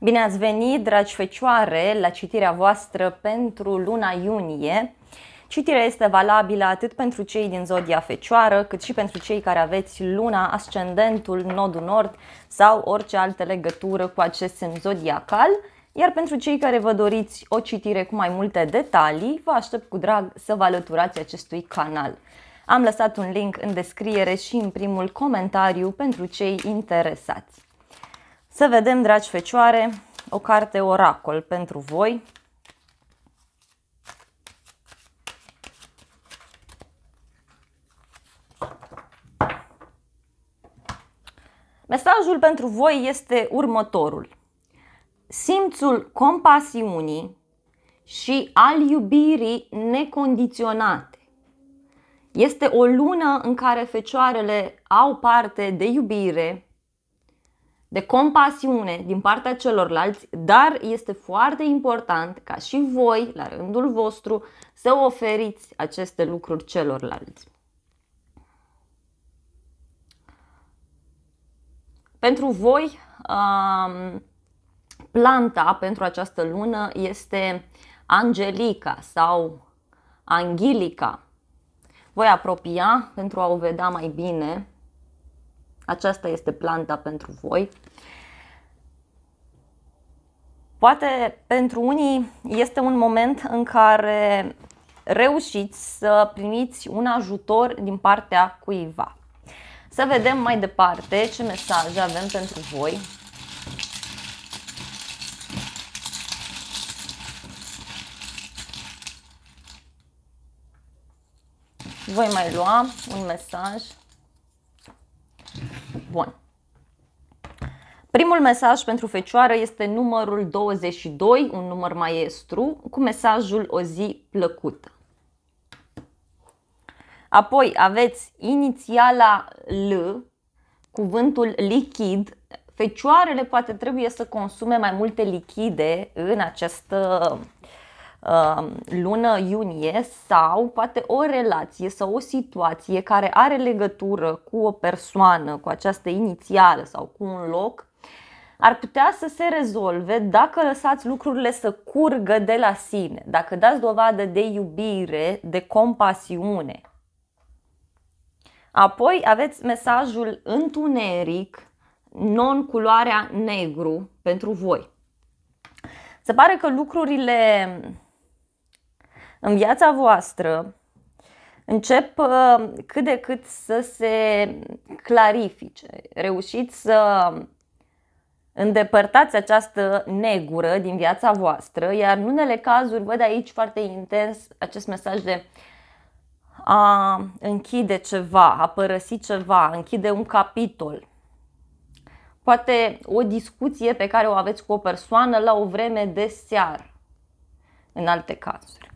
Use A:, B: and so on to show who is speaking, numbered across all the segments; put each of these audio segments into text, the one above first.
A: Bine ați venit, dragi fecioare, la citirea voastră pentru luna iunie. Citirea este valabilă atât pentru cei din zodia fecioară, cât și pentru cei care aveți luna, ascendentul, nodul nord sau orice altă legătură cu acest semn zodiacal. Iar pentru cei care vă doriți o citire cu mai multe detalii, vă aștept cu drag să vă alăturați acestui canal. Am lăsat un link în descriere și în primul comentariu pentru cei interesați. Să vedem, dragi fecioare, o carte oracol pentru voi. Mesajul pentru voi este următorul. Simțul compasiunii și al iubirii necondiționate. Este o lună în care fecioarele au parte de iubire, de compasiune din partea celorlalți, dar este foarte important ca și voi, la rândul vostru, să oferiți aceste lucruri celorlalți. Pentru voi, planta pentru această lună este Angelica sau Angelica. Voi apropia pentru a o vedea mai bine aceasta este planta pentru voi. Poate pentru unii este un moment în care reușiți să primiți un ajutor din partea cuiva. Să vedem mai departe ce mesaje avem pentru voi. Voi mai lua un mesaj Bun. Primul mesaj pentru fecioară este numărul 22, un număr maestru, cu mesajul o zi plăcută. Apoi aveți inițiala L, cuvântul lichid. Fecioarele poate trebuie să consume mai multe lichide în această Uh, lună iunie sau poate o relație sau o situație care are legătură cu o persoană, cu această inițială sau cu un loc, ar putea să se rezolve dacă lăsați lucrurile să curgă de la sine, dacă dați dovadă de iubire, de compasiune. Apoi aveți mesajul întuneric, non-culoarea negru pentru voi. Se pare că lucrurile în viața voastră încep uh, cât de cât să se clarifice. Reușiți să îndepărtați această negură din viața voastră, iar în unele cazuri văd aici foarte intens acest mesaj de a închide ceva, a părăsi ceva, închide un capitol. Poate o discuție pe care o aveți cu o persoană la o vreme de seară, în alte cazuri.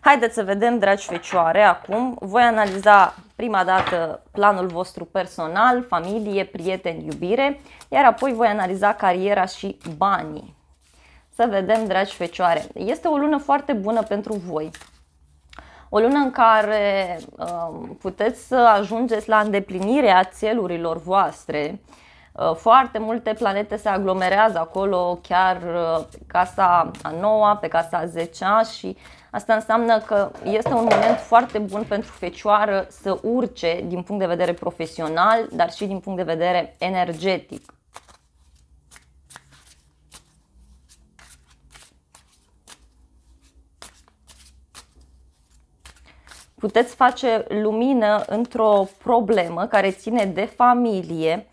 A: Haideți să vedem, dragi fecioare, acum voi analiza prima dată planul vostru personal, familie, prieteni, iubire, iar apoi voi analiza cariera și banii. Să vedem, dragi fecioare, este o lună foarte bună pentru voi. O lună în care um, puteți să ajungeți la îndeplinirea țelurilor voastre. Uh, foarte multe planete se aglomerează acolo, chiar casa a 9 pe casa a 10 și Asta înseamnă că este un moment foarte bun pentru fecioară să urce din punct de vedere profesional, dar și din punct de vedere energetic. Puteți face lumină într-o problemă care ține de familie,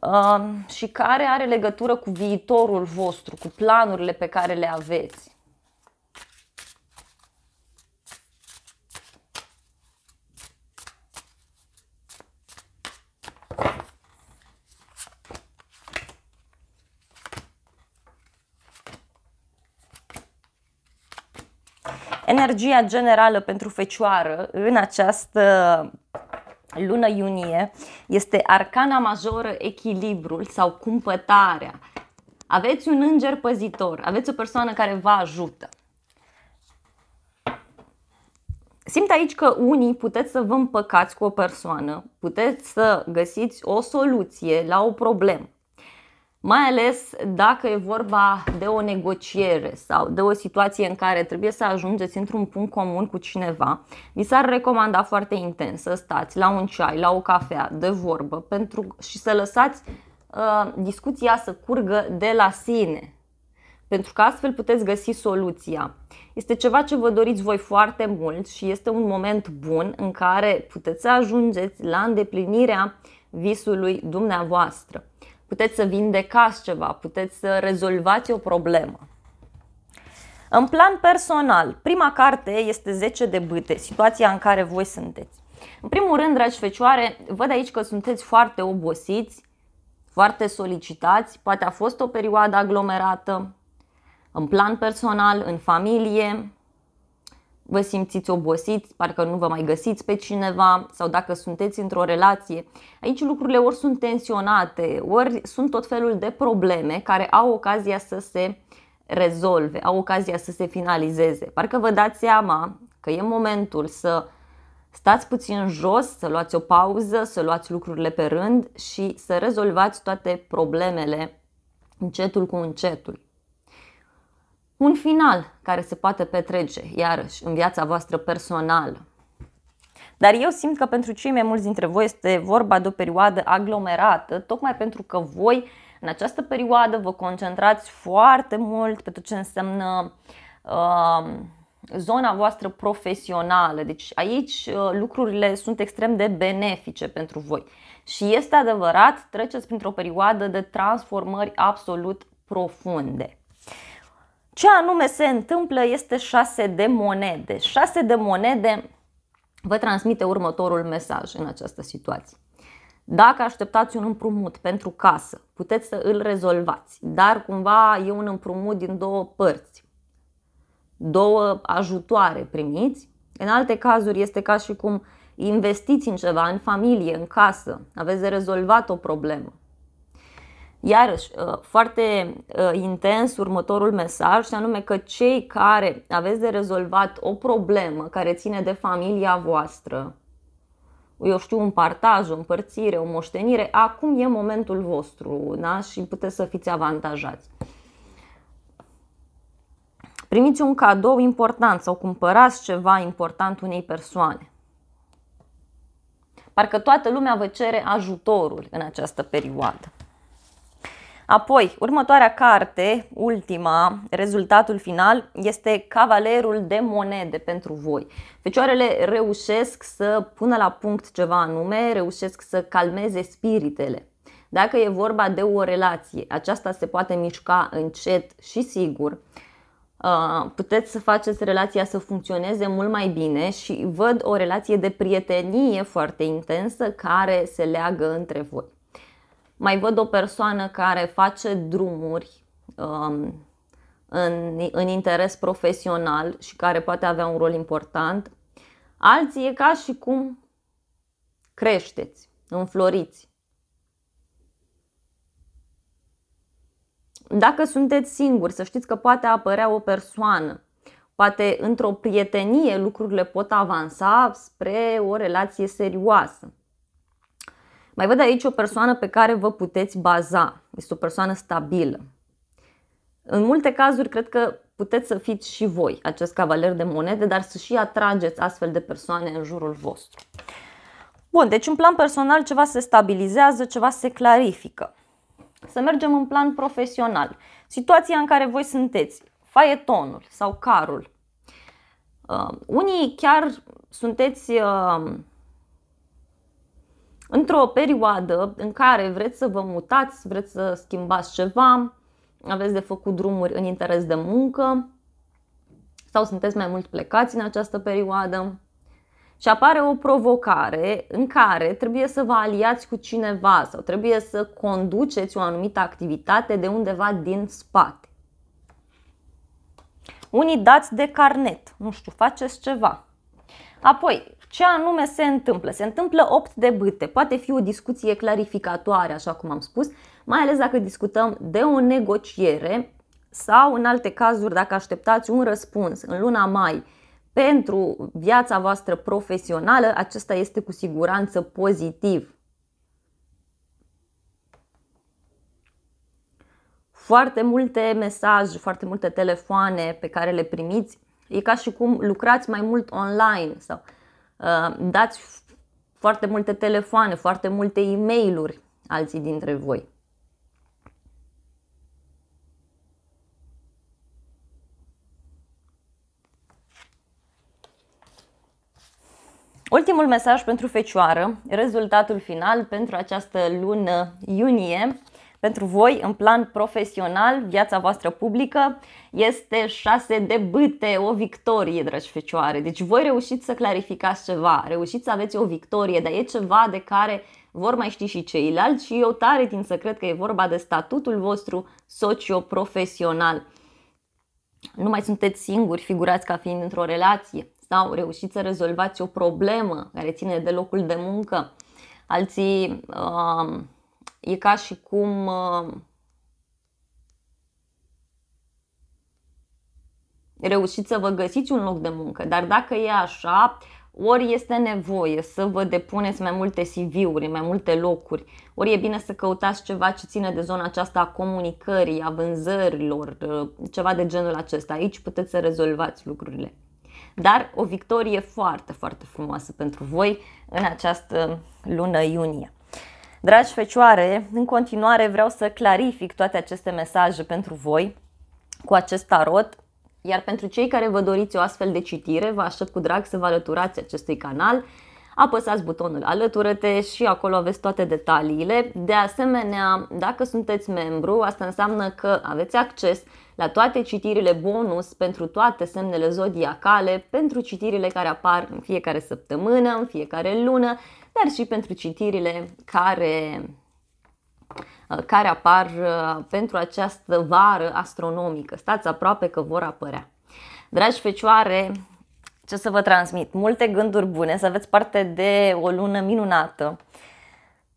A: uh, și care are legătură cu viitorul vostru, cu planurile pe care le aveți. Energia generală pentru fecioară în această lună iunie este arcana majoră echilibrul sau cumpătarea. Aveți un înger păzitor, aveți o persoană care vă ajută. Simt aici că unii puteți să vă împăcați cu o persoană, puteți să găsiți o soluție la o problemă mai ales dacă e vorba de o negociere sau de o situație în care trebuie să ajungeți într-un punct comun cu cineva, vi s-ar recomanda foarte intens să stați la un ceai, la o cafea, de vorbă pentru, și să lăsați uh, discuția să curgă de la sine, pentru că astfel puteți găsi soluția. Este ceva ce vă doriți voi foarte mult și este un moment bun în care puteți să ajungeți la îndeplinirea visului dumneavoastră puteți să vindecați ceva, puteți să rezolvați o problemă. În plan personal, prima carte este 10 de bâte, situația în care voi sunteți. În primul rând, dragi fecioare, văd aici că sunteți foarte obosiți, foarte solicitați, poate a fost o perioadă aglomerată, în plan personal, în familie, vă simțiți obosiți, parcă nu vă mai găsiți pe cineva sau dacă sunteți într-o relație. Aici lucrurile ori sunt tensionate, ori sunt tot felul de probleme care au ocazia să se rezolve, au ocazia să se finalizeze. Parcă vă dați seama că e momentul să stați puțin jos, să luați o pauză, să luați lucrurile pe rând și să rezolvați toate problemele încetul cu încetul un final care se poate petrece, iarăși, în viața voastră personală. Dar eu simt că pentru cei mai mulți dintre voi este vorba de o perioadă aglomerată, tocmai pentru că voi în această perioadă vă concentrați foarte mult pe tot ce înseamnă uh, zona voastră profesională. Deci aici uh, lucrurile sunt extrem de benefice pentru voi. Și este adevărat, treceți printr-o perioadă de transformări absolut profunde. Ce anume se întâmplă este șase de monede. Șase de monede vă transmite următorul mesaj în această situație. Dacă așteptați un împrumut pentru casă, puteți să îl rezolvați, dar cumva e un împrumut din două părți. Două ajutoare primiți. În alte cazuri este ca și cum investiți în ceva, în familie, în casă, aveți de rezolvat o problemă Iarăși, uh, foarte uh, intens următorul mesaj, și anume că cei care aveți de rezolvat o problemă care ține de familia voastră, eu știu, un partaj, o împărțire, o moștenire, acum e momentul vostru da? și puteți să fiți avantajați. Primiți un cadou important sau cumpărați ceva important unei persoane. Parcă toată lumea vă cere ajutorul în această perioadă. Apoi, următoarea carte, ultima, rezultatul final, este Cavalerul de monede pentru voi. Fecioarele reușesc să pună la punct ceva anume, reușesc să calmeze spiritele. Dacă e vorba de o relație, aceasta se poate mișca încet și sigur. Uh, puteți să faceți relația să funcționeze mult mai bine și văd o relație de prietenie foarte intensă care se leagă între voi. Mai văd o persoană care face drumuri um, în, în interes profesional și care poate avea un rol important. Alții e ca și cum creșteți, înfloriți. Dacă sunteți singuri, să știți că poate apărea o persoană. Poate într-o prietenie lucrurile pot avansa spre o relație serioasă. Mai văd aici o persoană pe care vă puteți baza. Este o persoană stabilă. În multe cazuri, cred că puteți să fiți și voi acest cavaler de monede, dar să și atrageți astfel de persoane în jurul vostru. Bun, deci în plan personal ceva se stabilizează, ceva se clarifică. Să mergem în plan profesional. Situația în care voi sunteți, faietonul sau carul. Uh, unii chiar sunteți uh, într-o perioadă în care vreți să vă mutați, vreți să schimbați ceva, aveți de făcut drumuri în interes de muncă sau sunteți mai mult plecați în această perioadă și apare o provocare în care trebuie să vă aliați cu cineva sau trebuie să conduceți o anumită activitate de undeva din spate. Unii dați de carnet, nu știu, faceți ceva. Apoi, ce anume se întâmplă? Se întâmplă 8 bâte. Poate fi o discuție clarificatoare, așa cum am spus, mai ales dacă discutăm de o negociere sau în alte cazuri dacă așteptați un răspuns în luna mai pentru viața voastră profesională, acesta este cu siguranță pozitiv. Foarte multe mesaje, foarte multe telefoane pe care le primiți E ca și cum lucrați mai mult online sau uh, dați foarte multe telefoane, foarte multe e mail alții dintre voi. Ultimul mesaj pentru fecioară, rezultatul final pentru această lună iunie pentru voi în plan profesional, viața voastră publică, este 6 de bâte, o victorie, dragi fecioare. Deci voi reușiți să clarificați ceva, reușiți să aveți o victorie, dar e ceva de care vor mai ști și ceilalți și eu tare din să cred că e vorba de statutul vostru socioprofesional. Nu mai sunteți singuri, figurați ca fiind într-o relație sau reușiți să rezolvați o problemă care ține de locul de muncă. Alții uh, E ca și cum uh, reușiți să vă găsiți un loc de muncă, dar dacă e așa, ori este nevoie să vă depuneți mai multe CV-uri, mai multe locuri, ori e bine să căutați ceva ce ține de zona aceasta a comunicării, a vânzărilor, uh, ceva de genul acesta. Aici puteți să rezolvați lucrurile. Dar o victorie foarte, foarte frumoasă pentru voi în această lună iunie. Dragi fecioare, în continuare vreau să clarific toate aceste mesaje pentru voi cu acest tarot, iar pentru cei care vă doriți o astfel de citire, vă aștept cu drag să vă alăturați acestui canal, apăsați butonul alătură-te și acolo aveți toate detaliile. De asemenea, dacă sunteți membru, asta înseamnă că aveți acces la toate citirile bonus pentru toate semnele zodiacale, pentru citirile care apar în fiecare săptămână, în fiecare lună, dar și pentru citirile care uh, care apar uh, pentru această vară astronomică. Stați aproape că vor apărea. Dragi fecioare, ce să vă transmit? Multe gânduri bune, să aveți parte de o lună minunată.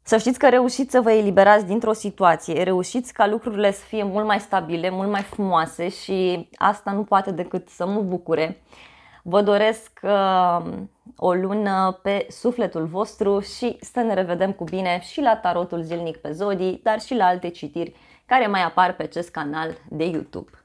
A: Să știți că reușiți să vă eliberați dintr-o situație, reușiți ca lucrurile să fie mult mai stabile, mult mai frumoase și asta nu poate decât să mă bucure. Vă doresc uh, o lună pe sufletul vostru și să ne revedem cu bine și la tarotul zilnic pe zodii, dar și la alte citiri care mai apar pe acest canal de YouTube.